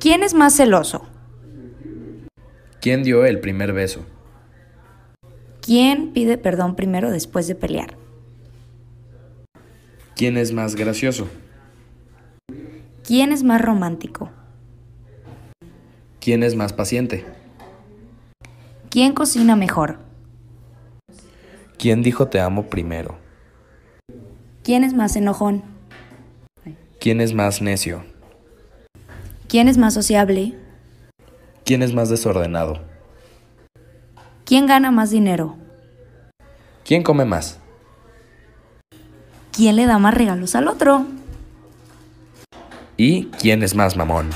¿Quién es más celoso? ¿Quién dio el primer beso? ¿Quién pide perdón primero después de pelear? ¿Quién es más gracioso? ¿Quién es más romántico? ¿Quién es más paciente? ¿Quién cocina mejor? ¿Quién dijo te amo primero? ¿Quién es más enojón? ¿Quién es más necio? ¿Quién es más sociable? ¿Quién es más desordenado? ¿Quién gana más dinero? ¿Quién come más? ¿Quién le da más regalos al otro? ¿Y quién es más mamón?